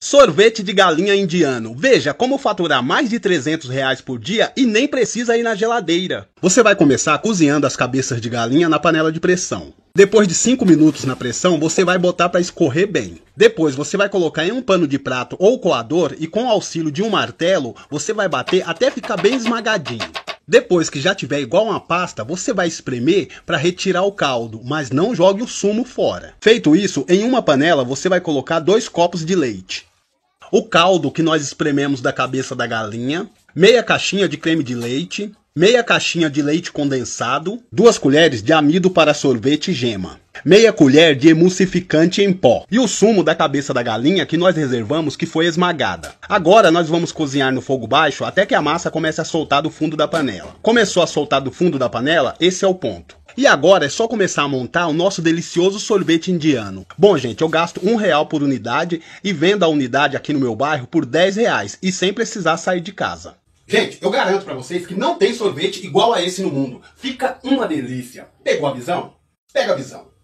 Sorvete de galinha indiano. Veja como faturar mais de 300 reais por dia e nem precisa ir na geladeira. Você vai começar cozinhando as cabeças de galinha na panela de pressão. Depois de 5 minutos na pressão, você vai botar para escorrer bem. Depois, você vai colocar em um pano de prato ou coador e com o auxílio de um martelo, você vai bater até ficar bem esmagadinho. Depois que já tiver igual uma pasta, você vai espremer para retirar o caldo, mas não jogue o sumo fora. Feito isso, em uma panela você vai colocar dois copos de leite o caldo que nós esprememos da cabeça da galinha, meia caixinha de creme de leite, meia caixinha de leite condensado, duas colheres de amido para sorvete e gema, meia colher de emulsificante em pó e o sumo da cabeça da galinha que nós reservamos que foi esmagada. Agora nós vamos cozinhar no fogo baixo até que a massa comece a soltar do fundo da panela. Começou a soltar do fundo da panela? Esse é o ponto. E agora é só começar a montar o nosso delicioso sorvete indiano. Bom, gente, eu gasto um real por unidade e vendo a unidade aqui no meu bairro por 10 reais e sem precisar sair de casa. Gente, eu garanto para vocês que não tem sorvete igual a esse no mundo. Fica uma delícia. Pegou a visão? Pega a visão.